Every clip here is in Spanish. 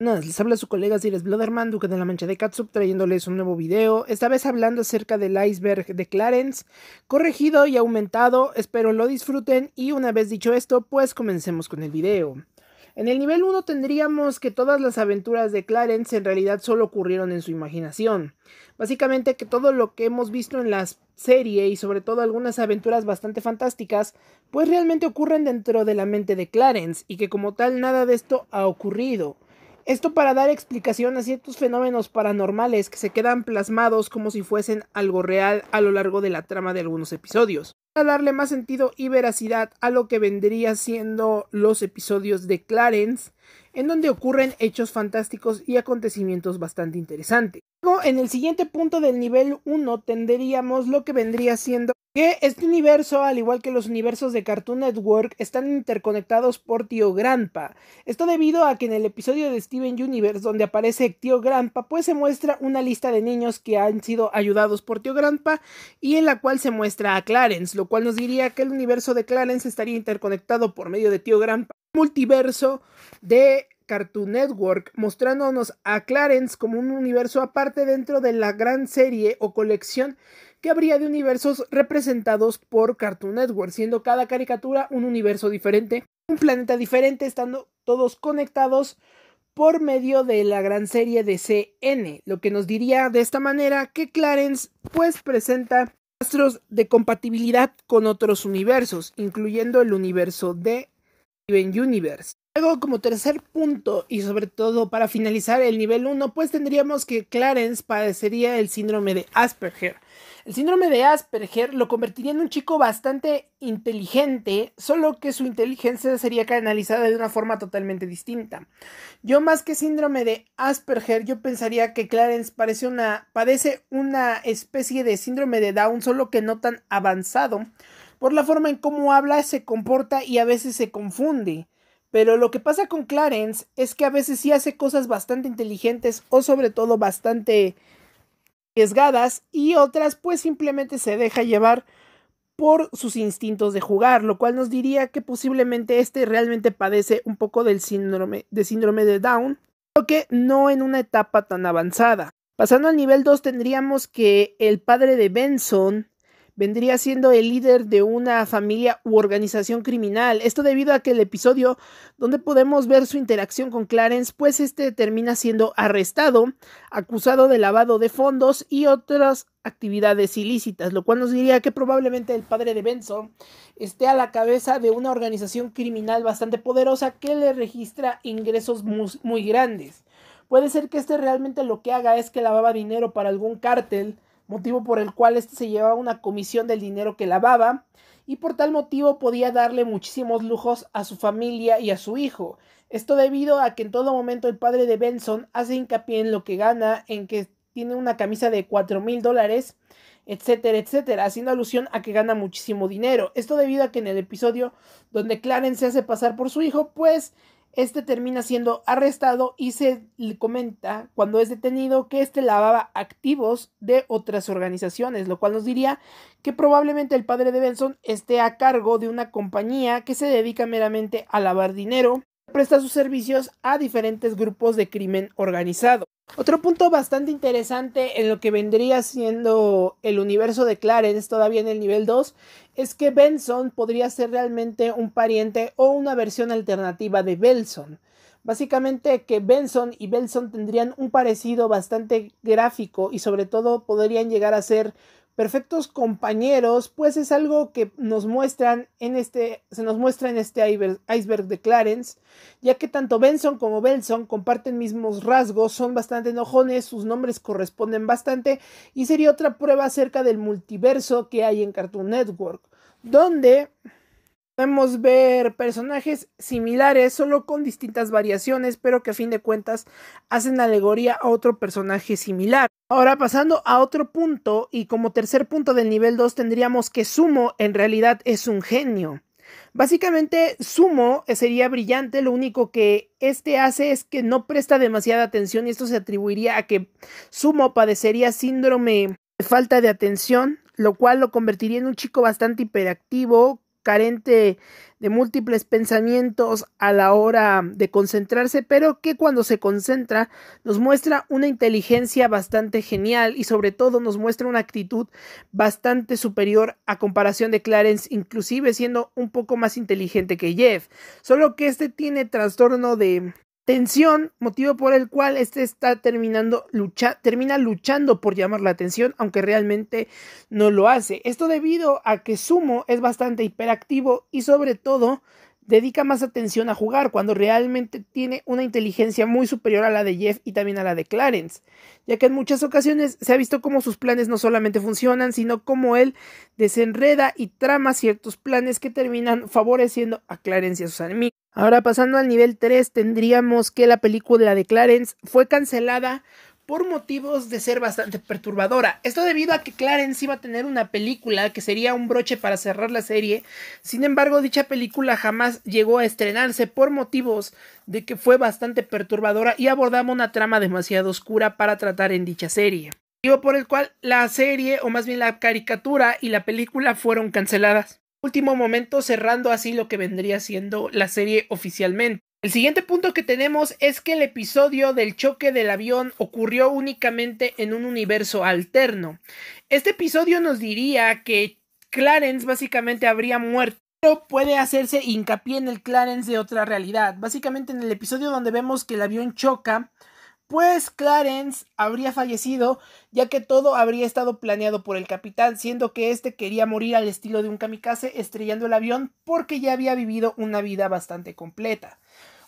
Nada, les habla su colega Sir Blooderman, duque de la mancha de Katsup, trayéndoles un nuevo video, esta vez hablando acerca del iceberg de Clarence, corregido y aumentado, espero lo disfruten y una vez dicho esto, pues comencemos con el video. En el nivel 1 tendríamos que todas las aventuras de Clarence en realidad solo ocurrieron en su imaginación. Básicamente que todo lo que hemos visto en la serie y sobre todo algunas aventuras bastante fantásticas, pues realmente ocurren dentro de la mente de Clarence y que como tal nada de esto ha ocurrido. Esto para dar explicación a ciertos fenómenos paranormales que se quedan plasmados como si fuesen algo real a lo largo de la trama de algunos episodios, para darle más sentido y veracidad a lo que vendría siendo los episodios de Clarence en donde ocurren hechos fantásticos y acontecimientos bastante interesantes. Luego, en el siguiente punto del nivel 1 tendríamos lo que vendría siendo que este universo, al igual que los universos de Cartoon Network, están interconectados por Tío Grandpa. Esto debido a que en el episodio de Steven Universe donde aparece Tío Grandpa, pues se muestra una lista de niños que han sido ayudados por Tío Grandpa y en la cual se muestra a Clarence, lo cual nos diría que el universo de Clarence estaría interconectado por medio de Tío Grandpa multiverso de Cartoon Network, mostrándonos a Clarence como un universo aparte dentro de la gran serie o colección que habría de universos representados por Cartoon Network, siendo cada caricatura un universo diferente, un planeta diferente, estando todos conectados por medio de la gran serie de CN, lo que nos diría de esta manera que Clarence pues presenta rastros de compatibilidad con otros universos, incluyendo el universo de Steven Universe. Luego, como tercer punto, y sobre todo para finalizar el nivel 1, pues tendríamos que Clarence padecería el síndrome de Asperger. El síndrome de Asperger lo convertiría en un chico bastante inteligente, solo que su inteligencia sería canalizada de una forma totalmente distinta. Yo más que síndrome de Asperger, yo pensaría que Clarence padece una especie de síndrome de Down, solo que no tan avanzado, por la forma en cómo habla, se comporta y a veces se confunde. Pero lo que pasa con Clarence es que a veces sí hace cosas bastante inteligentes o sobre todo bastante riesgadas y otras pues simplemente se deja llevar por sus instintos de jugar, lo cual nos diría que posiblemente este realmente padece un poco del síndrome de, síndrome de Down, lo que no en una etapa tan avanzada. Pasando al nivel 2 tendríamos que el padre de Benson vendría siendo el líder de una familia u organización criminal. Esto debido a que el episodio donde podemos ver su interacción con Clarence, pues este termina siendo arrestado, acusado de lavado de fondos y otras actividades ilícitas, lo cual nos diría que probablemente el padre de Benson esté a la cabeza de una organización criminal bastante poderosa que le registra ingresos muy, grandes. Puede ser que este realmente lo que haga es que lavaba dinero para algún cártel motivo por el cual este se llevaba una comisión del dinero que lavaba y por tal motivo podía darle muchísimos lujos a su familia y a su hijo. Esto debido a que en todo momento el padre de Benson hace hincapié en lo que gana, en que tiene una camisa de cuatro mil dólares, etcétera, etcétera, haciendo alusión a que gana muchísimo dinero. Esto debido a que en el episodio donde Clarence se hace pasar por su hijo, pues este termina siendo arrestado y se le comenta cuando es detenido que este lavaba activos de otras organizaciones, lo cual nos diría que probablemente el padre de Benson esté a cargo de una compañía que se dedica meramente a lavar dinero, presta sus servicios a diferentes grupos de crimen organizado. Otro punto bastante interesante en lo que vendría siendo el universo de Clarence, todavía en el nivel 2, es que Benson podría ser realmente un pariente o una versión alternativa de Belson. Básicamente que Benson y Belson tendrían un parecido bastante gráfico y sobre todo podrían llegar a ser perfectos compañeros, pues es algo que nos muestran en este, se nos muestra en este iceberg de Clarence, ya que tanto Benson como Belson comparten mismos rasgos, son bastante enojones, sus nombres corresponden bastante y sería otra prueba acerca del multiverso que hay en Cartoon Network, donde podemos ver personajes similares, solo con distintas variaciones, pero que a fin de cuentas hacen alegoría a otro personaje similar. Ahora pasando a otro punto y como tercer punto del nivel 2 tendríamos que Sumo en realidad es un genio. Básicamente Sumo sería brillante, lo único que este hace es que no presta demasiada atención y esto se atribuiría a que Sumo padecería síndrome de falta de atención, lo cual lo convertiría en un chico bastante hiperactivo carente de múltiples pensamientos a la hora de concentrarse, pero que cuando se concentra nos muestra una inteligencia bastante genial y sobre todo nos muestra una actitud bastante superior a comparación de Clarence, inclusive siendo un poco más inteligente que Jeff, solo que este tiene trastorno de tensión, motivo por el cual este está terminando lucha, termina luchando por llamar la atención, aunque realmente no lo hace. Esto debido a que Sumo es bastante hiperactivo y sobre todo dedica más atención a jugar cuando realmente tiene una inteligencia muy superior a la de Jeff y también a la de Clarence, ya que en muchas ocasiones se ha visto cómo sus planes no solamente funcionan, sino como él desenreda y trama ciertos planes que terminan favoreciendo a Clarence y a sus enemigos. Ahora pasando al nivel 3 tendríamos que la película de Clarence fue cancelada por motivos de ser bastante perturbadora. Esto debido a que Clarence iba a tener una película que sería un broche para cerrar la serie. Sin embargo, dicha película jamás llegó a estrenarse por motivos de que fue bastante perturbadora y abordaba una trama demasiado oscura para tratar en dicha serie. Motivo por el cual la serie, o más bien la caricatura y la película fueron canceladas. Último momento cerrando así lo que vendría siendo la serie oficialmente. El siguiente punto que tenemos es que el episodio del choque del avión ocurrió únicamente en un universo alterno. Este episodio nos diría que Clarence básicamente habría muerto pero puede hacerse hincapié en el Clarence de otra realidad. Básicamente en el episodio donde vemos que el avión choca, pues Clarence habría fallecido, ya que todo habría estado planeado por el capitán, siendo que éste quería morir al estilo de un kamikaze estrellando el avión porque ya había vivido una vida bastante completa.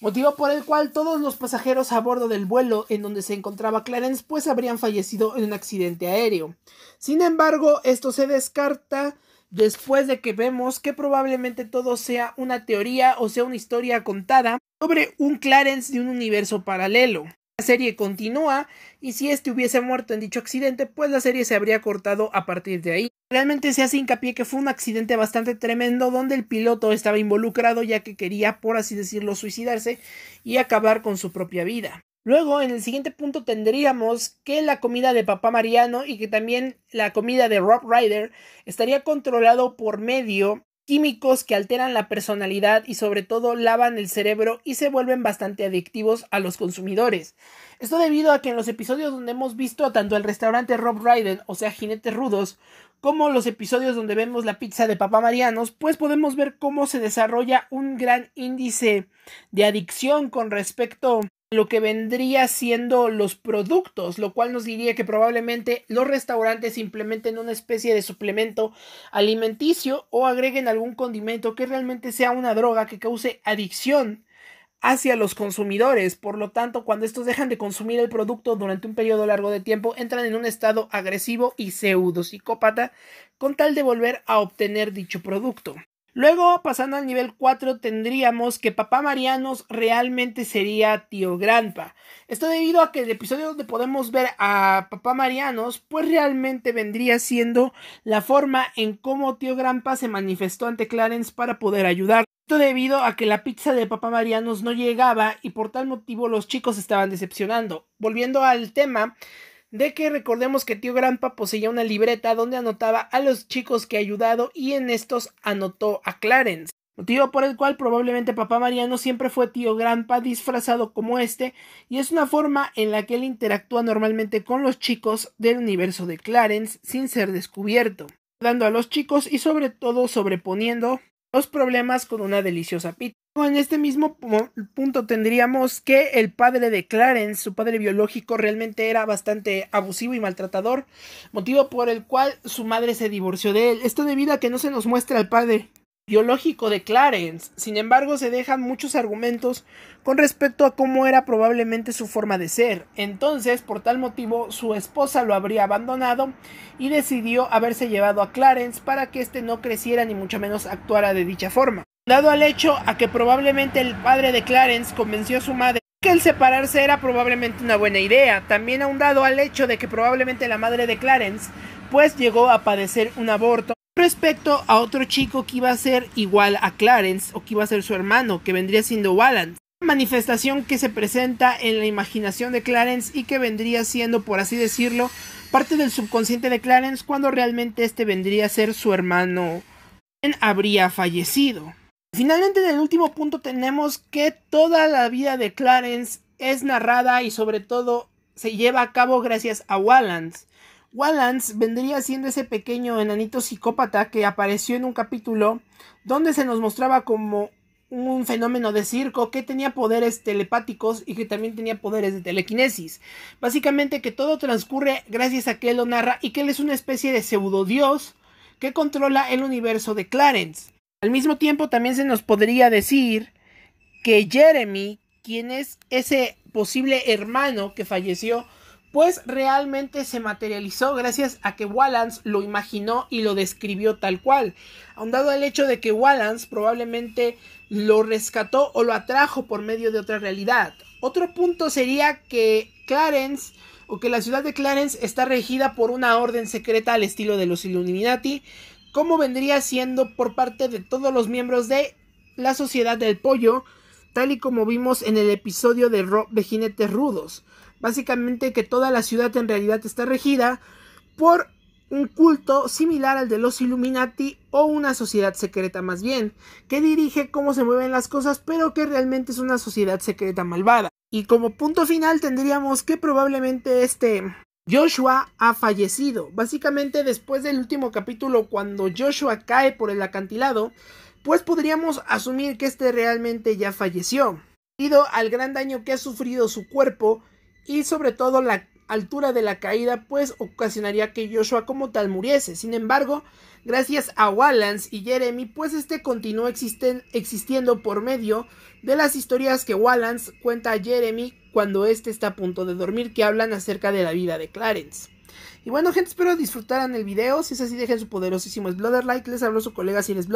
Motivo por el cual todos los pasajeros a bordo del vuelo en donde se encontraba Clarence pues habrían fallecido en un accidente aéreo. Sin embargo, esto se descarta después de que vemos que probablemente todo sea una teoría o sea una historia contada sobre un Clarence de un universo paralelo. La serie continúa y si este hubiese muerto en dicho accidente, pues la serie se habría cortado a partir de ahí. Realmente se hace hincapié que fue un accidente bastante tremendo donde el piloto estaba involucrado ya que quería, por así decirlo, suicidarse y acabar con su propia vida. Luego, en el siguiente punto tendríamos que la comida de papá Mariano y que también la comida de Rob Ryder estaría controlado por medio químicos que alteran la personalidad y sobre todo lavan el cerebro y se vuelven bastante adictivos a los consumidores. Esto debido a que en los episodios donde hemos visto tanto el restaurante Rob Ryden, o sea, jinetes rudos, como los episodios donde vemos la pizza de Papá Marianos, pues podemos ver cómo se desarrolla un gran índice de adicción con respecto lo que vendría siendo los productos, lo cual nos diría que probablemente los restaurantes implementen una especie de suplemento alimenticio o agreguen algún condimento que realmente sea una droga que cause adicción hacia los consumidores. Por lo tanto, cuando estos dejan de consumir el producto durante un periodo largo de tiempo, entran en un estado agresivo y pseudo psicópata con tal de volver a obtener dicho producto. Luego, pasando al nivel 4, tendríamos que Papá Marianos realmente sería Tío Granpa. Esto debido a que el episodio donde podemos ver a Papá Marianos, pues realmente vendría siendo la forma en cómo Tío Granpa se manifestó ante Clarence para poder ayudar. Esto debido a que la pizza de Papá Marianos no llegaba y por tal motivo los chicos estaban decepcionando. Volviendo al tema, de que recordemos que tío granpa poseía una libreta donde anotaba a los chicos que ha ayudado y en estos anotó a Clarence. Motivo por el cual probablemente Papá Mariano siempre fue tío granpa disfrazado como este, y es una forma en la que él interactúa normalmente con los chicos del universo de Clarence sin ser descubierto, dando a los chicos y sobre todo sobreponiendo los problemas con una deliciosa pizza. En este mismo punto tendríamos que el padre de Clarence, su padre biológico, realmente era bastante abusivo y maltratador, motivo por el cual su madre se divorció de él. Esto debido a que no se nos muestra el padre biológico de Clarence. Sin embargo, se dejan muchos argumentos con respecto a cómo era probablemente su forma de ser. Entonces, por tal motivo, su esposa lo habría abandonado y decidió haberse llevado a Clarence para que éste no creciera ni mucho menos actuara de dicha forma. Dado al hecho a que probablemente el padre de Clarence convenció a su madre que el separarse era probablemente una buena idea, también dado al hecho de que probablemente la madre de Clarence pues llegó a padecer un aborto Respecto a otro chico que iba a ser igual a Clarence o que iba a ser su hermano, que vendría siendo Balance. Manifestación que se presenta en la imaginación de Clarence y que vendría siendo, por así decirlo, parte del subconsciente de Clarence cuando realmente este vendría a ser su hermano quien habría fallecido. Finalmente, en el último punto tenemos que toda la vida de Clarence es narrada y sobre todo se lleva a cabo gracias a Wallace. Wallace vendría siendo ese pequeño enanito psicópata que apareció en un capítulo donde se nos mostraba como un fenómeno de circo que tenía poderes telepáticos y que también tenía poderes de telequinesis. Básicamente que todo transcurre gracias a que él lo narra y que él es una especie de pseudo dios que controla el universo de Clarence. Al mismo tiempo también se nos podría decir que Jeremy, quien es ese posible hermano que falleció pues realmente se materializó gracias a que Wallace lo imaginó y lo describió tal cual. Ahondado el hecho de que Wallace probablemente lo rescató o lo atrajo por medio de otra realidad. Otro punto sería que Clarence o que la ciudad de Clarence está regida por una orden secreta al estilo de los Illuminati, como vendría siendo por parte de todos los miembros de la Sociedad del Pollo, tal y como vimos en el episodio de, Rob de Jinetes Rudos. Básicamente que toda la ciudad en realidad está regida por un culto similar al de los Illuminati o una sociedad secreta más bien, que dirige cómo se mueven las cosas, pero que realmente es una sociedad secreta malvada. Y como punto final tendríamos que probablemente este Joshua ha fallecido. Básicamente después del último capítulo, cuando Joshua cae por el acantilado, pues podríamos asumir que este realmente ya falleció. Debido al gran daño que ha sufrido su cuerpo, y sobre todo la altura de la caída pues ocasionaría que Joshua como tal muriese. Sin embargo, gracias a Wallace y Jeremy pues este continúa existiendo por medio de las historias que Wallace cuenta a Jeremy cuando éste está a punto de dormir que hablan acerca de la vida de Clarence. Y bueno gente, espero disfrutaran el video, si es así dejen su poderosísimo blooder like, les hablo su colega si eres